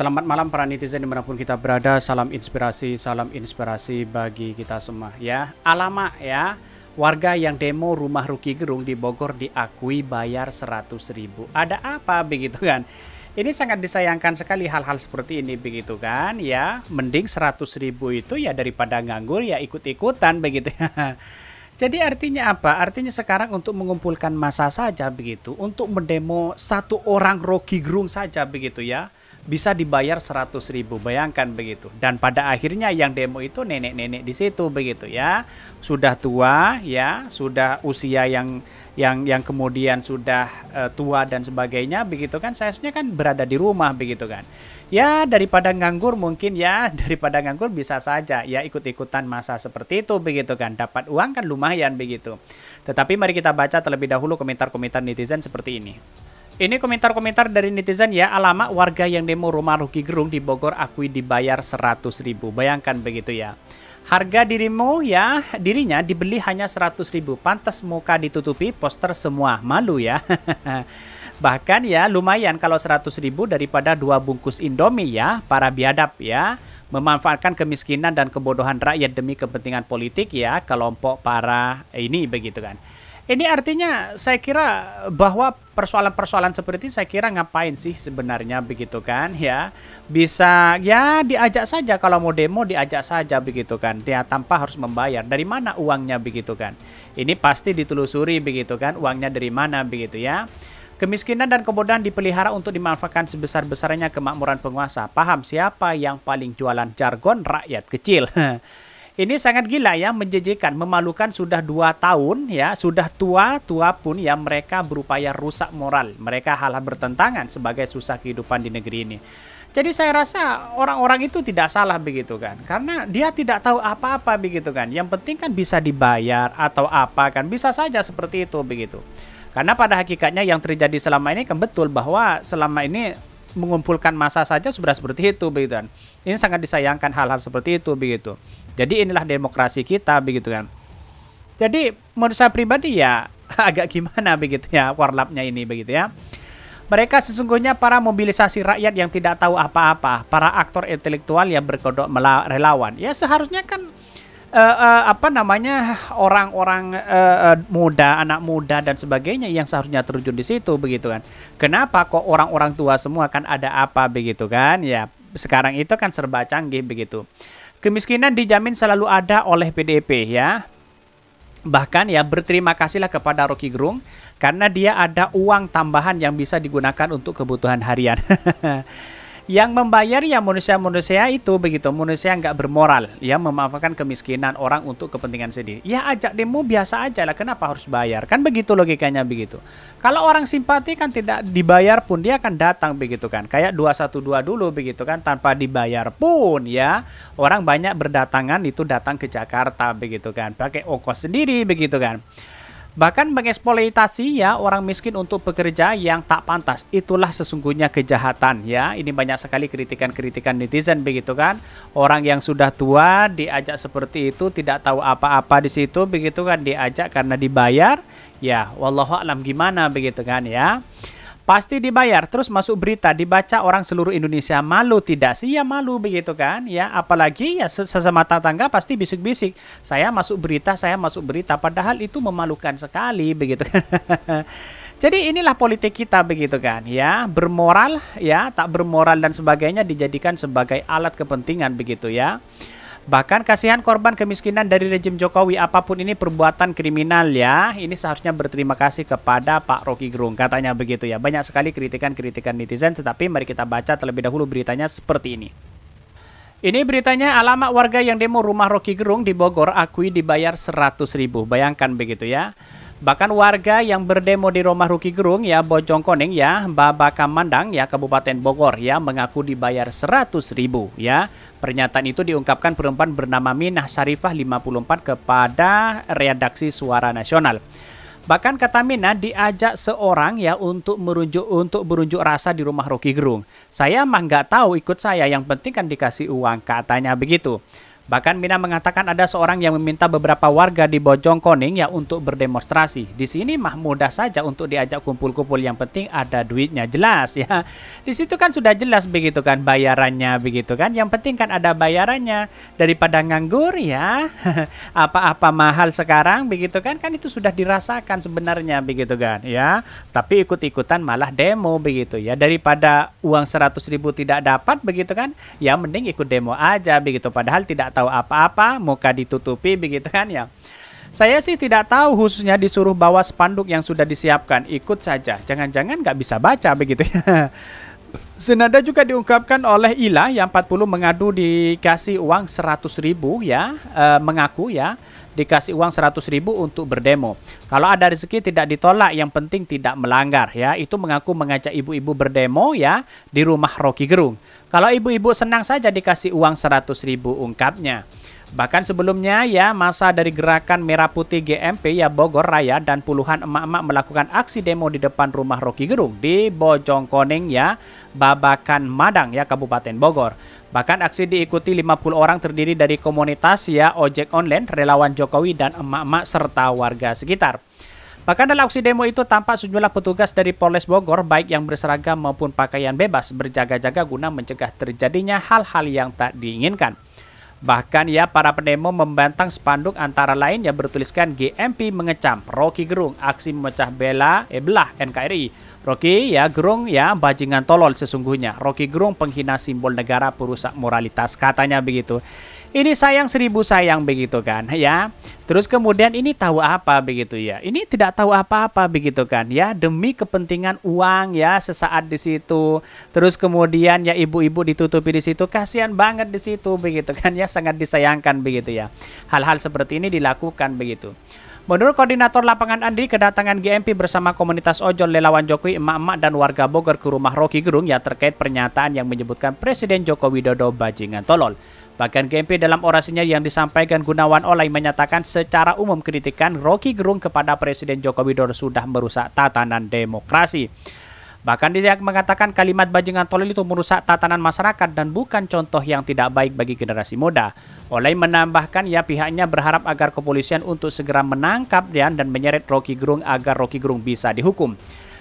Selamat malam para netizen dimanapun kita berada. Salam inspirasi, salam inspirasi bagi kita semua ya. Alamak ya, warga yang demo rumah Ruki Gerung di Bogor diakui bayar 100 ribu. Ada apa begitu kan? Ini sangat disayangkan sekali hal-hal seperti ini begitu kan ya. Mending 100 ribu itu ya daripada nganggur ya ikut-ikutan begitu ya. Jadi artinya apa? Artinya sekarang untuk mengumpulkan masa saja begitu, untuk mendemo satu orang Rocky Gerung saja begitu ya bisa dibayar 100 ribu bayangkan begitu dan pada akhirnya yang demo itu nenek-nenek di situ begitu ya sudah tua ya sudah usia yang yang yang kemudian sudah uh, tua dan sebagainya begitu kan seharusnya kan berada di rumah begitu kan ya daripada nganggur mungkin ya daripada nganggur bisa saja ya ikut-ikutan masa seperti itu begitu kan dapat uang kan lumayan begitu tetapi mari kita baca terlebih dahulu komentar-komentar netizen seperti ini ini komentar-komentar dari netizen ya, alamat warga yang demo rumah Ruki Gerung di Bogor akui dibayar 100 ribu. Bayangkan begitu ya. Harga dirimu ya, dirinya dibeli hanya 100 ribu. Pantas muka ditutupi poster semua. Malu ya. Bahkan ya lumayan kalau 100 ribu daripada dua bungkus Indomie ya, para biadab ya. Memanfaatkan kemiskinan dan kebodohan rakyat demi kepentingan politik ya, kelompok para ini begitu kan. Ini artinya saya kira bahwa persoalan-persoalan seperti ini saya kira ngapain sih sebenarnya begitu kan ya. Bisa ya diajak saja kalau mau demo diajak saja begitu kan. Ya tanpa harus membayar. Dari mana uangnya begitu kan. Ini pasti ditelusuri begitu kan uangnya dari mana begitu ya. Kemiskinan dan kebodohan dipelihara untuk dimanfaatkan sebesar-besarnya kemakmuran penguasa. Paham siapa yang paling jualan jargon rakyat kecil. Ini sangat gila ya, menjijikan, memalukan sudah dua tahun ya, sudah tua-tua pun ya mereka berupaya rusak moral. Mereka hal-hal bertentangan sebagai susah kehidupan di negeri ini. Jadi saya rasa orang-orang itu tidak salah begitu kan. Karena dia tidak tahu apa-apa begitu kan. Yang penting kan bisa dibayar atau apa kan. Bisa saja seperti itu begitu. Karena pada hakikatnya yang terjadi selama ini kan betul bahwa selama ini mengumpulkan massa saja sudah seperti itu begitu kan. Ini sangat disayangkan hal-hal seperti itu begitu. Jadi inilah demokrasi kita begitu kan. Jadi menurut saya pribadi ya agak gimana begitu ya warlapnya ini begitu ya. Mereka sesungguhnya para mobilisasi rakyat yang tidak tahu apa-apa, para aktor intelektual yang berkodok relawan. Ya seharusnya kan uh, uh, apa namanya orang-orang uh, uh, muda, anak muda dan sebagainya yang seharusnya terjun di situ begitu kan. Kenapa kok orang-orang tua semua kan ada apa begitu kan? Ya, sekarang itu kan serba canggih begitu. Kemiskinan dijamin selalu ada oleh PDIP ya. Bahkan ya berterima kasihlah kepada Rocky Gerung karena dia ada uang tambahan yang bisa digunakan untuk kebutuhan harian. yang membayar ya manusia-manusia itu begitu manusia nggak bermoral ya memaafkan kemiskinan orang untuk kepentingan sendiri ya ajak demo biasa aja lah kenapa harus bayar kan begitu logikanya begitu kalau orang simpati kan tidak dibayar pun dia akan datang begitu kan kayak 212 dulu begitu kan tanpa dibayar pun ya orang banyak berdatangan itu datang ke Jakarta begitu kan pakai ongkos sendiri begitu kan bahkan mengeksploitasi ya orang miskin untuk bekerja yang tak pantas. Itulah sesungguhnya kejahatan ya. Ini banyak sekali kritikan-kritikan netizen begitu kan. Orang yang sudah tua diajak seperti itu tidak tahu apa-apa di situ begitu kan diajak karena dibayar. Ya, wallahu alam gimana begitu kan ya. Pasti dibayar, terus masuk berita, dibaca orang seluruh Indonesia. Malu tidak sih? Ya malu begitu kan? Ya apalagi ya sesama tetangga pasti bisik-bisik. Saya masuk berita, saya masuk berita. Padahal itu memalukan sekali begitu kan. Jadi inilah politik kita begitu kan ya bermoral ya tak bermoral dan sebagainya dijadikan sebagai alat kepentingan begitu ya. Bahkan kasihan korban kemiskinan dari rejim Jokowi apapun ini perbuatan kriminal ya. Ini seharusnya berterima kasih kepada Pak Rocky Gerung katanya begitu ya. Banyak sekali kritikan-kritikan netizen tetapi mari kita baca terlebih dahulu beritanya seperti ini. Ini beritanya alamat warga yang demo rumah Rocky Gerung di Bogor akui dibayar 100 ribu. Bayangkan begitu ya. Bahkan warga yang berdemo di rumah Ruki Gerung ya Bojongkoneng ya ya Mandang ya Kabupaten Bogor ya mengaku dibayar 100 ribu ya. Pernyataan itu diungkapkan perempuan bernama Minah Sarifah 54 kepada redaksi Suara Nasional. Bahkan kata Mina diajak seorang ya untuk merunjuk untuk berunjuk rasa di rumah Ruki Gerung. Saya mah nggak tahu ikut saya, yang penting kan dikasih uang katanya begitu. Bahkan Mina mengatakan ada seorang yang meminta beberapa warga di Bojongkoning ya untuk berdemonstrasi. Di sini mah mudah saja untuk diajak kumpul-kumpul yang penting ada duitnya jelas ya. Di situ kan sudah jelas begitu kan bayarannya begitu kan. Yang penting kan ada bayarannya daripada nganggur ya. Apa-apa mahal sekarang begitu kan kan itu sudah dirasakan sebenarnya begitu kan ya. Tapi ikut-ikutan malah demo begitu ya daripada uang 100.000 tidak dapat begitu kan ya mending ikut demo aja begitu padahal tidak tahu tahu apa-apa, muka ditutupi begitu kan ya. Saya sih tidak tahu khususnya disuruh bawa spanduk yang sudah disiapkan, ikut saja. Jangan-jangan nggak bisa baca begitu ya. Senada juga diungkapkan oleh Ila yang 40 mengadu dikasih uang 100 ribu ya, e, mengaku ya dikasih uang 100 ribu untuk berdemo. Kalau ada rezeki tidak ditolak, yang penting tidak melanggar ya. Itu mengaku mengajak ibu-ibu berdemo ya di rumah Rocky Gerung. Kalau ibu-ibu senang saja dikasih uang 100 ribu ungkapnya. Bahkan sebelumnya ya masa dari gerakan Merah Putih GMP ya Bogor Raya dan puluhan emak-emak melakukan aksi demo di depan rumah Rocky Gerung di Bojongkoneng ya Babakan Madang ya Kabupaten Bogor. Bahkan aksi diikuti 50 orang terdiri dari komunitas ya ojek online, relawan Jokowi dan emak-emak serta warga sekitar. Bahkan dalam aksi demo itu tampak sejumlah petugas dari Polres Bogor baik yang berseragam maupun pakaian bebas berjaga-jaga guna mencegah terjadinya hal-hal yang tak diinginkan. Bahkan ya para pendemo membantang spanduk antara lain yang bertuliskan GMP mengecam Rocky Gerung aksi memecah bela eh, NKRI. Rocky ya Gerung ya bajingan tolol sesungguhnya. Rocky Gerung penghina simbol negara perusak moralitas katanya begitu. Ini sayang seribu sayang begitu kan ya. Terus kemudian ini tahu apa begitu ya. Ini tidak tahu apa-apa begitu kan ya demi kepentingan uang ya sesaat di situ. Terus kemudian ya ibu-ibu ditutupi di situ kasihan banget di situ begitu kan ya sangat disayangkan begitu ya. Hal-hal seperti ini dilakukan begitu. Menurut Koordinator Lapangan Andi, kedatangan GMP bersama komunitas ojol Lelawan Jokowi, emak-emak, dan warga Bogor ke rumah Rocky Gerung yang terkait pernyataan yang menyebutkan Presiden Joko Widodo bajingan tolol. Bahkan GMP dalam orasinya yang disampaikan Gunawan Olay menyatakan secara umum kritikan Rocky Gerung kepada Presiden Joko Widodo sudah merusak tatanan demokrasi. Bahkan dia mengatakan kalimat bajingan tolol itu merusak tatanan masyarakat dan bukan contoh yang tidak baik bagi generasi muda. Oleh menambahkan ya pihaknya berharap agar kepolisian untuk segera menangkap Dian dan menyeret Rocky Gerung agar Rocky Gerung bisa dihukum.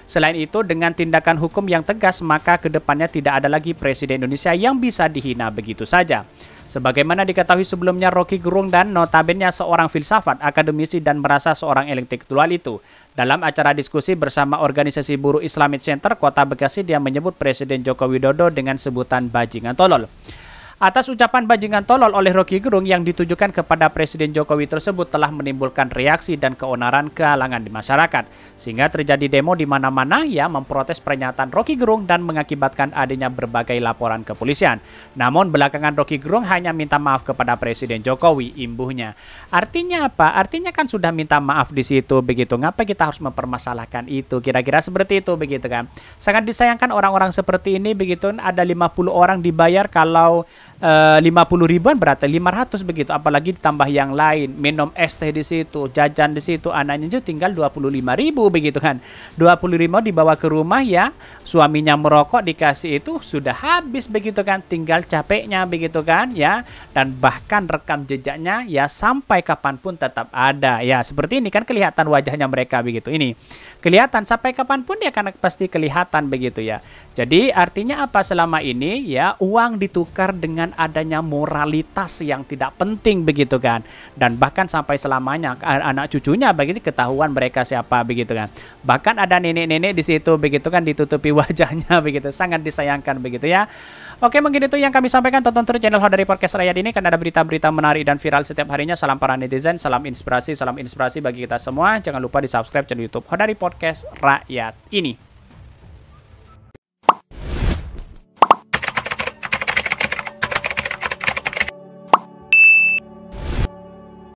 Selain itu, dengan tindakan hukum yang tegas, maka kedepannya tidak ada lagi Presiden Indonesia yang bisa dihina begitu saja. Sebagaimana diketahui sebelumnya, Rocky Gerung dan notabene seorang filsafat, akademisi, dan merasa seorang intelektual itu. Dalam acara diskusi bersama organisasi buruh Islamic Center Kota Bekasi, dia menyebut Presiden Joko Widodo dengan sebutan bajingan tolol. Atas ucapan bajingan tolol oleh Rocky Gerung yang ditujukan kepada Presiden Jokowi tersebut telah menimbulkan reaksi dan keonaran kehalangan di masyarakat. Sehingga terjadi demo di mana-mana yang memprotes pernyataan Rocky Gerung dan mengakibatkan adanya berbagai laporan kepolisian. Namun belakangan Rocky Gerung hanya minta maaf kepada Presiden Jokowi, imbuhnya. Artinya apa? Artinya kan sudah minta maaf di situ begitu. Ngapa kita harus mempermasalahkan itu? Kira-kira seperti itu begitu kan. Sangat disayangkan orang-orang seperti ini begitu ada 50 orang dibayar kalau Eh, lima puluh ribuan berarti lima ratus begitu apalagi ditambah yang lain minum es teh di situ jajan di situ anaknya itu tinggal dua puluh lima ribu begitu kan dua puluh lima dibawa ke rumah ya suaminya merokok dikasih itu sudah habis begitu kan tinggal capeknya begitu kan ya dan bahkan rekam jejaknya ya sampai kapanpun tetap ada ya seperti ini kan kelihatan wajahnya mereka begitu ini kelihatan sampai kapanpun ya akan pasti kelihatan begitu ya jadi artinya apa selama ini ya uang ditukar dengan dengan adanya moralitas yang tidak penting begitu kan dan bahkan sampai selamanya anak cucunya begitu ketahuan mereka siapa begitu kan bahkan ada nenek-nenek di situ begitu kan ditutupi wajahnya begitu sangat disayangkan begitu ya oke mungkin itu yang kami sampaikan tonton terus channel dari podcast Rakyat ini karena ada berita-berita menarik dan viral setiap harinya salam para netizen salam inspirasi salam inspirasi bagi kita semua jangan lupa di subscribe channel YouTube dari Podcast Rakyat ini